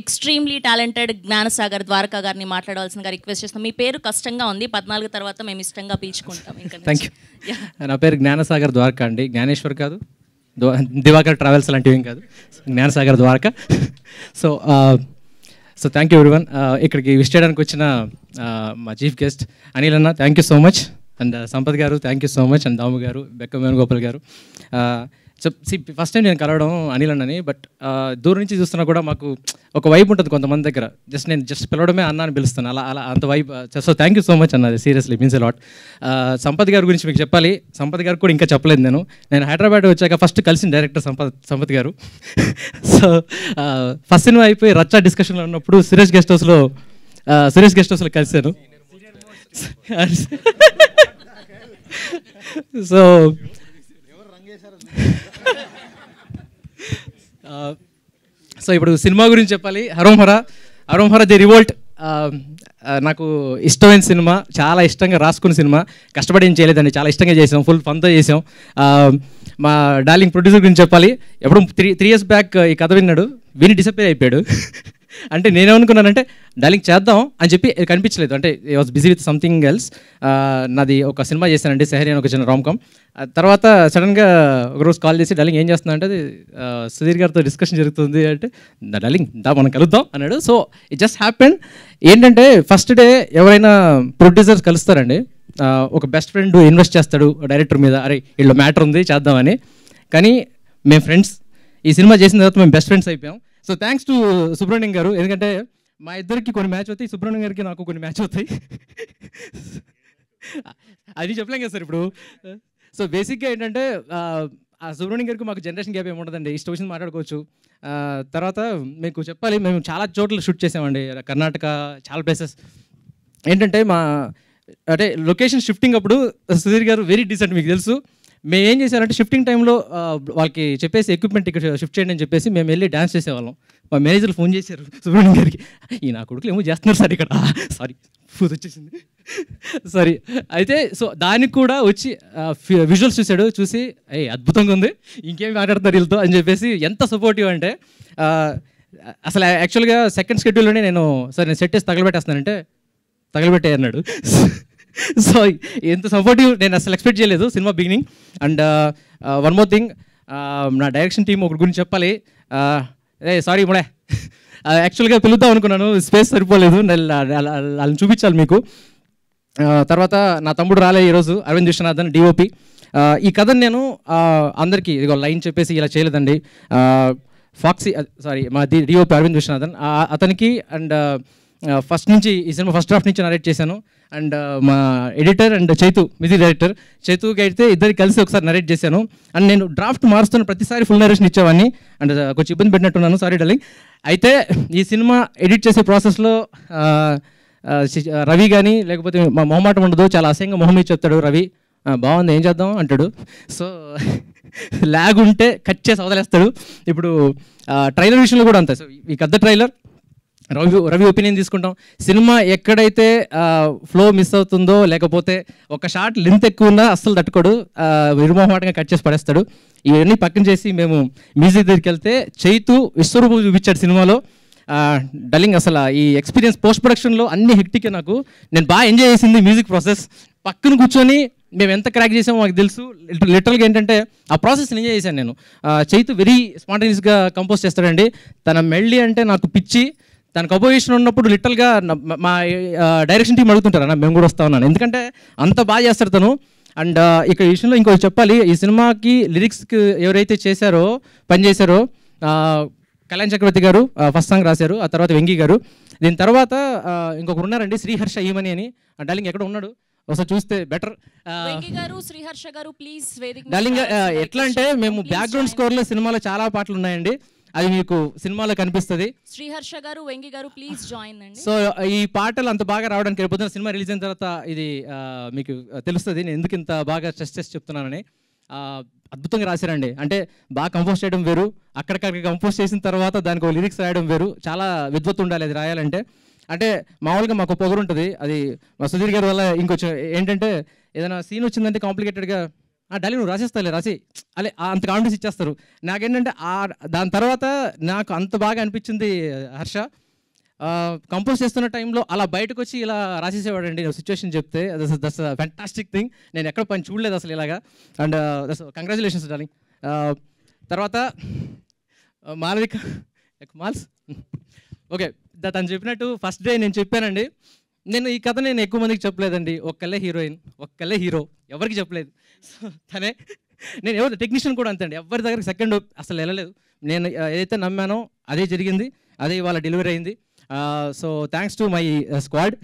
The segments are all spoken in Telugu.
ఎక్స్ట్రీమ్లీ టాలెంటెడ్ జ్ఞానసాగర్ ద్వారకా గారిని మాట్లాడవలసిందిగా రిక్వెస్ట్ చేస్తాం మీ పేరు కష్టంగా ఉంది పద్నాలుగు తర్వాత మేము ఇష్టంగా పిలుచుకుంటాం థ్యాంక్ యూ నా పేరు జ్ఞానసాగర్ ద్వారకా అండి జ్ఞానేశ్వర్ కాదు దివాకర్ ట్రావెల్స్ లాంటివి ఏం కాదు Gnanasagar Dwaraka so so thank you everyone ఇక్కడికి విజిట్ చేయడానికి వచ్చిన మా చీఫ్ గెస్ట్ అనిల్ అన్న thank you so much and Sampath garu thank you so much and Damu garu Bekka Venugopal గారు ఫస్ట్ టైం నేను కలవడం అనిల్ అన్నని బట్ దూరం నుంచి చూస్తున్నా కూడా మాకు ఒక వైబ్ ఉంటుంది కొంతమంది దగ్గర జస్ట్ నేను జస్ట్ పిలవడమే అన్న అని పిలుస్తాను అలా అలా అంత vibe so thank you so much అన్నది సీరియస్లీ మీన్స్ అలాట్ సంపత్ గారి గురించి మీకు చెప్పాలి సంపత్ గారు కూడా ఇంకా చెప్పలేదు నేను నేను హైదరాబాద్ వచ్చాక ఫస్ట్ కలిసిన డైరెక్టర్ సంపత్ సంపత్ గారు సో ఫస్ట్ సినిమా అయిపోయి రచ్చా డిస్కషన్లో ఉన్నప్పుడు సురేష్ గెస్ట్ హౌస్లో సురేష్ గెస్ట్ హౌస్లో కలిశాను సో సో ఇప్పుడు సినిమా గురించి చెప్పాలి హరోంహర హరోంహర ది రివోల్ట్ నాకు ఇష్టమైన సినిమా చాలా ఇష్టంగా రాసుకున్న సినిమా కష్టపడి ఏం చేయలేదండి చాలా ఇష్టంగా చేసాం ఫుల్ ఫన్తో చేసాం మా డార్లింగ్ ప్రొడ్యూసర్ గురించి చెప్పాలి ఎప్పుడు త్రీ త్రీ ఇయర్స్ బ్యాక్ ఈ కథ విన్నాడు విని డిసప్పేర్ అయిపోయాడు అంటే నేనేమనుకున్నానంటే డార్లింగ్ చేద్దాం అని చెప్పి కనిపించలేదు అంటే I was busy with something else నాది ఒక సినిమా చేశానండి సెహరి అని ఒక చిన్న రామ్కామ్ తర్వాత సడన్గా ఒకరోజు కాల్ చేసి డార్లింగ్ ఏం చేస్తున్నా అంటే సుధీర్ గారితో డిస్కషన్ జరుగుతుంది అంటే డార్లింగ్ దా మనం కలుద్దాం అన్నాడు సో ఇట్ జస్ట్ హ్యాపెన్ ఏంటంటే ఫస్ట్ డే ఎవరైనా ప్రొడ్యూసర్స్ కలుస్తారండి ఒక బెస్ట్ ఫ్రెండ్ ఇన్వెస్ట్ చేస్తాడు డైరెక్టర్ మీద అరే వీళ్ళు మ్యాటర్ ఉంది చేద్దామని కానీ మేము ఫ్రెండ్స్ ఈ సినిమా చేసిన తర్వాత మేము బెస్ట్ ఫ్రెండ్స్ అయిపోయాం so thanks to Subrahmanyam garu ఎందుకంటే మా ఇద్దరికి కొన్ని మ్యాచ్ అవుతాయి సుబ్రహ్మణ్యం గారికి నాకు కొన్ని మ్యాచ్ అవుతాయి అది చెప్పలేం కదా సార్ ఇప్పుడు సో బేసిక్గా ఏంటంటే ఆ సుబ్రహ్మణ్యం గారికి మాకు జనరేషన్ గ్యాప్ ఏముండదండి ఇష్ట వచ్చింది మాట్లాడుకోవచ్చు తర్వాత మీకు చెప్పాలి మేము చాలా చోట్ల షూట్ చేసామండి కర్ణాటక చాలా ప్లేసెస్ ఏంటంటే మా అంటే లొకేషన్ షిఫ్టింగ్ అప్పుడు సుధీర్ గారు వెరీ డీసెంట్ మీకు తెలుసు మేము ఏం చేశారంటే షిఫ్టింగ్ టైంలో వాళ్ళకి చెప్పేసి ఎక్విప్మెంట్ ఇక్కడ షిఫ్ట్ చేయండి అని చెప్పేసి మేము వెళ్ళి డ్యాన్స్ చేసేవాళ్ళం మా మేనేజర్లు ఫోన్ చేశారు సుబ్రహ్మణ్యం గారికి ఈ నా కొడుకులు ఏమో చేస్తున్నారు సార్ ఇక్కడ సారీ ఫుజ్ వచ్చేసింది సారీ అయితే సో దానికి కూడా వచ్చి విజువల్స్ చూశాడు చూసి ఏ అద్భుతంగా ఉంది ఇంకేం మాట్లాడతారు వీళ్ళతో అని చెప్పేసి ఎంత సపోర్టివ్ అంటే అసలు యాక్చువల్గా సెకండ్ షెడ్యూల్లోనే నేను సరే నేను సెట్ చేసి తగలబెట్టేస్తానంటే తగలబెట్టే అన్నాడు సో ఎంత సపోర్టివ్ నేను అసలు ఎక్స్పెక్ట్ చేయలేదు సినిమా beginning and one more thing నా డైరెక్షన్ టీం ఒకటి గురించి చెప్పాలి రే సారీ మొడే యాక్చువల్గా పిలుద్దాం అనుకున్నాను స్పేస్ సరిపోలేదు వాళ్ళని చూపించాలి మీకు uh, తర్వాత నా తమ్ముడు రాలే ఈరోజు అరవింద్ విశ్వనాథన్ డిఓపి uh, ఈ కథను నేను uh, అందరికీ ఇదిగో లైన్ చెప్పేసి ఇలా చేయలేదండి ఫాక్సీ సారీ మా డిఓపి అరవింద్ విశ్వనాథన్ అతనికి అండ్ ఫస్ట్ నుంచి ఈ సినిమా ఫస్ట్ హాఫ్ నుంచి నరేట్ చేశాను అండ్ మా editor and Chaitu music director చైతుకి అయితే ఇద్దరు కలిసి ఒకసారి నరేట్ చేశాను అండ్ నేను డ్రాఫ్ట్ మారుస్తున్న ప్రతిసారి ఫుల్ నరేషన్ ఇచ్చేవాడిని అండ్ కొంచెం ఇబ్బంది పెట్టినట్టున్నాను సారీ డలింగ్ అయితే ఈ సినిమా ఎడిట్ చేసే ప్రాసెస్లో రవి కానీ లేకపోతే మా మొహమాట ఉండదు చాలా అసహ్యంగా మొహమే చెప్తాడు రవి బాగుంది ఏం చేద్దాం అంటాడు సో ల్యాగ్ ఉంటే కట్ చేసి వదిలేస్తాడు ఇప్పుడు ట్రైలర్ విషయంలో కూడా అంతే సో ఈ పెద్ద ట్రైలర్ రవి రవి ఒపీనియన్ తీసుకుంటాం సినిమా ఎక్కడైతే ఫ్లో మిస్ అవుతుందో లేకపోతే ఒక షార్ట్ లెంత్ ఎక్కువ ఉన్నా అస్సలు తట్టుకోడు విరుమోహమాటంగా కట్ చేసి పడేస్తాడు ఇవన్నీ పక్కన చేసి మేము మ్యూజిక్ దగ్గరికి వెళ్తే చైతు విశ్వరూపం చూపించాడు సినిమాలో డల్లింగ్ అసలు ఈ ఎక్స్పీరియన్స్ పోస్ట్ ప్రొడక్షన్లో అన్ని హెక్టికే నాకు నేను బాగా ఎంజాయ్ చేసింది మ్యూజిక్ ప్రాసెస్ పక్కన కూర్చొని మేము ఎంత క్రాక్ చేసామో మాకు తెలుసు లిటరల్గా ఏంటంటే ఆ ప్రాసెస్ ఎంజాయ్ చేశాను నేను చైతు వెరీ స్పాంటేనియస్గా కంపోజ్ చేస్తాడండి తన మెళ్ళి అంటే నాకు పిచ్చి దానికి అపోజిషన్ ఉన్నప్పుడు లిటల్గా మా డైరెక్షన్ టీం అడుగుతుంటారు అన్న మేము కూడా వస్తా ఉన్నాను ఎందుకంటే అంత బాగా చేస్తారు తను అండ్ ఇక్కడ విషయంలో ఇంకొకటి చెప్పాలి ఈ సినిమాకి లిరిక్స్కి ఎవరైతే చేశారో పనిచేశారో కళ్యాణ్ చక్రవర్తి గారు ఫస్ట్ సాంగ్ రాశారు ఆ తర్వాత వెంకీ గారు దీని తర్వాత ఇంకొకరు ఉన్నారండి శ్రీహర్ష ఈమని అని డార్లింగ్ ఎక్కడ ఉన్నాడు ఒకసారి చూస్తే బెటర్ డార్లింగ్ ఎట్లా అంటే మేము బ్యాక్గ్రౌండ్ స్కోర్లో సినిమాలో చాలా పాటలు ఉన్నాయండి అది మీకు సినిమాలో కనిపిస్తుంది శ్రీహర్ష గారు వెంగి గారు ప్లీజ్ జాయిన్ అండి సో ఈ పాటలు అంత బాగా రావడానికి రేపు సినిమా రిలీజ్ అయిన తర్వాత ఇది మీకు తెలుస్తుంది నేను ఎందుకు ఇంత బాగా స్ట్రెస్ చేసి చెప్తున్నానని అద్భుతంగా రాశారండి అంటే బాగా కంపోజ్ చేయడం వేరు అక్కడికక్కడ కంపోజ్ చేసిన తర్వాత దానికి ఒక లిరిక్స్ రాయడం వేరు చాలా విద్వత్ ఉండాలి అది రాయాలంటే అంటే మామూలుగా మాకు పొగరు ఉంటుంది అది సుధీర్ గారి వల్ల ఇంకొంచెం ఏంటంటే ఏదైనా సీన్ వచ్చిందంటే కాంప్లికేటెడ్గా ఆ డైలీ నువ్వు రాసేస్తాలే రాసి అలే అంత కాన్ఫిడెన్స్ ఇచ్చేస్తారు నాకేంటంటే ఆ దాని తర్వాత నాకు అంత బాగా అనిపించింది హర్ష కంపోజ్ చేస్తున్న టైంలో అలా బయటకు వచ్చి ఇలా రాసేసేవాడండి సిచ్యువేషన్ చెప్తే దస్ దస్ ఫ్యాంటాస్టిక్ థింగ్ నేను ఎక్కడ పని చూడలేదు అసలు ఇలాగా అండ్ కంగ్రాచులేషన్స్ డాలింగ్ తర్వాత మాలవిక మాల్స్ ఓకే తను చెప్పినట్టు ఫస్ట్ డే నేను చెప్పానండి నేను ఈ కథ నేను ఎక్కువ మందికి చెప్పలేదండి ఒక్కళ్ళే హీరోయిన్ ఒక్కళ్ళే హీరో ఎవరికి చెప్పలేదు సో తనే నేను ఎవరు టెక్నీషియన్ కూడా అంతండి ఎవరి దగ్గరికి సెకండ్ అసలు వెళ్ళలేదు నేను ఏదైతే నమ్మానో అదే జరిగింది అదే ఇవాళ డెలివరీ అయింది so thanks to my squad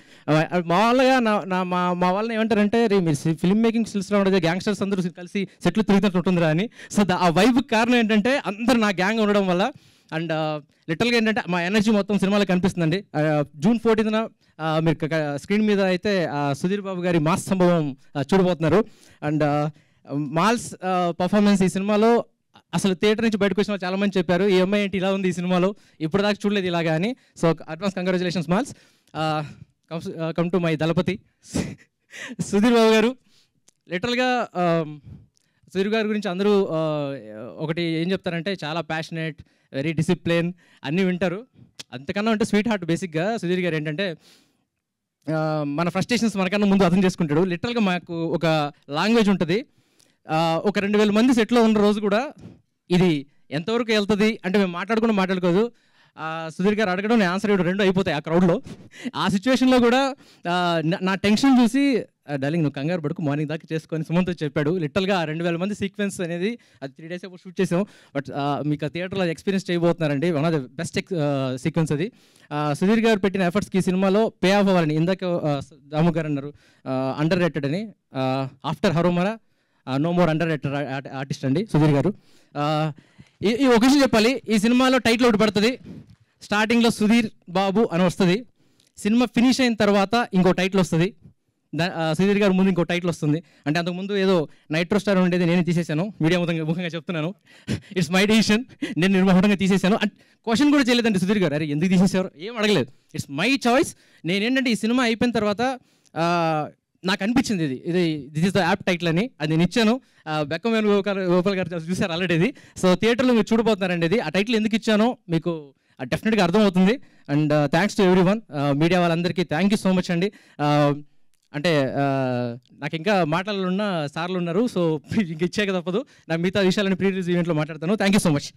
మామూలుగా నా నా మా మా వాళ్ళని ఏమంటారంటే రే మీరు ఫిల్మ్ మేకింగ్ సిల్స్లో ఉండదు గ్యాంగ్స్టర్స్ అందరూ కలిసి సెట్లు తిరుగుతున్నట్టు ఉంటుందిరా అని సో ఆ వైబ్ కారణం ఏంటంటే అందరు నా గ్యాంగ్ ఉండడం వల్ల అండ్ లిటల్గా ఏంటంటే మా ఎనర్జీ మొత్తం సినిమాలో కనిపిస్తుందండి జూన్ ఫోర్టీన్ మీరు స్క్రీన్ మీద అయితే సుధీర్ బాబు గారి మాస్ సంభవం చూడబోతున్నారు అండ్ మాల్స్ పర్ఫార్మెన్స్ ఈ సినిమాలో అసలు థియేటర్ నుంచి బయటకు వచ్చిన చాలా మంది చెప్పారు ఈ అమ్మాయి ఏంటి ఇలా ఉంది ఈ సినిమాలో ఇప్పుడు దాకా చూడలేదు ఇలాగా అని సో అడ్వాన్స్ కంగ్రాచులేషన్స్ మాల్స్ come to my Dalapathi Sudheer Babu garu లిటరల్గా సూర్య గారి గురించి అందరూ ఒకటి ఏం చెప్తారంటే చాలా ప్యాషనేట్ వెరీ డిసిప్లిన్ అన్నీ వింటారు అంతకన్నా అంటే స్వీట్ హార్ట్ బేసిక్గా సుధీర్ గారు ఏంటంటే మన ఫ్రస్ట్రేషన్స్ మనకన్నా ముందు అర్థం చేసుకుంటాడు లిటరల్గా మాకు ఒక లాంగ్వేజ్ ఉంటుంది ఒక రెండు వేల మంది సెట్లో ఉన్న రోజు కూడా ఇది ఎంతవరకు వెళ్తుంది అంటే మేము మాట్లాడుకుని మాట్లాడుకోదు సుధీర్ గారు అడగడం నేను ఆన్సర్ ఇవ్వడం రెండు అయిపోతాయి ఆ క్రౌడ్లో ఆ సిచ్యువేషన్లో కూడా నా టెన్షన్ చూసి డార్లింగ్ నువ్వు కంగారు పడుకు మార్నింగ్ దాకా చేసుకొని సుమంత్ చెప్పాడు లిటల్గా రెండు వేల మంది సీక్వెన్స్ అనేది అది త్రీ డేస్ అప్పుడు షూట్ చేసాం బట్ మీకు ఆ థియేటర్లో ఎక్స్పీరియన్స్ చేయబోతున్నారండి one of the best sequence అది సుధీర్ గారు పెట్టిన ఎఫర్ట్స్కి ఈ సినిమాలో పే ఆఫ్ అవ్వాలని ఇందాక దాము గారు అన్నారు అండర్ రేటెడ్ అని after Harom Hara no more underrated artist అండి సుధీర్ గారు ఈ ఒక విషయం చెప్పాలి ఈ సినిమాలో టైటిల్ ఒకటి పడుతుంది స్టార్టింగ్లో సుధీర్ బాబు అని వస్తుంది సినిమా ఫినిష్ అయిన తర్వాత ఇంకో టైటిల్ వస్తుంది శ్రీధర్ గారు ముందు ఇంకో టైటిల్ వస్తుంది అంటే అంతకుముందు ఏదో నైట్రో స్టార్ ఉండేది నేనే తీసేశాను మీడియా ముఖంగా ముఖంగా చెప్తున్నాను ఇట్స్ మై డిసిషన్ నేను నిర్మహంగా తీసేశాను అండ్ క్వశ్చన్ కూడా చేయలేదండి సుధీర్ గారు అరే ఎందుకు తీసేశారు ఏం అడగలేదు ఇట్స్ మై చాయిస్ నేనేంటంటే ఈ సినిమా అయిపోయిన తర్వాత నాకు అనిపించింది ఇది ఇది this is the apt title అని అది నేను ఇచ్చాను బెక్కమైన గోపాల్ గారు చూసారు ఆల్రెడీ ఇది సో థియేటర్లో మీరు చూడబోతున్నారండి ఇది ఆ టైటిల్ ఎందుకు ఇచ్చానో మీకు డెఫినెట్గా అర్థమవుతుంది and thanks to everyone media వాళ్ళందరికీ థ్యాంక్ యూ సో మచ్ అండి అంటే నాకు ఇంకా మాటలున్న సార్లు ఉన్నారు సో ఇంక ఇచ్చాక తప్పదు నా మిగతా విషయాలను ప్రీ రిలీజ్ ఈవెంట్లో మాట్లాడతాను థ్యాంక్ యూ సో మచ్